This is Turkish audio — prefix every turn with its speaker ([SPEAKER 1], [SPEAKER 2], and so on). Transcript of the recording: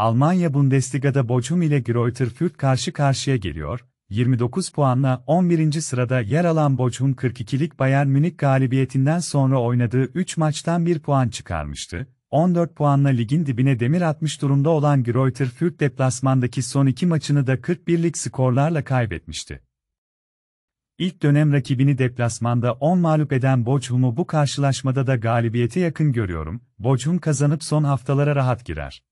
[SPEAKER 1] Almanya Bundesliga'da Bochum ile Greuther Fürth karşı karşıya geliyor. 29 puanla 11. sırada yer alan Bochum 42'lik Bayern Münih galibiyetinden sonra oynadığı 3 maçtan 1 puan çıkarmıştı. 14 puanla ligin dibine demir atmış durumda olan Greuther Fürth deplasmandaki son iki maçını da 41'lik skorlarla kaybetmişti. İlk dönem rakibini deplasmanda 10 mağlup eden Bochum'u bu karşılaşmada da galibiyete yakın görüyorum. Bochum kazanıp son haftalara rahat girer.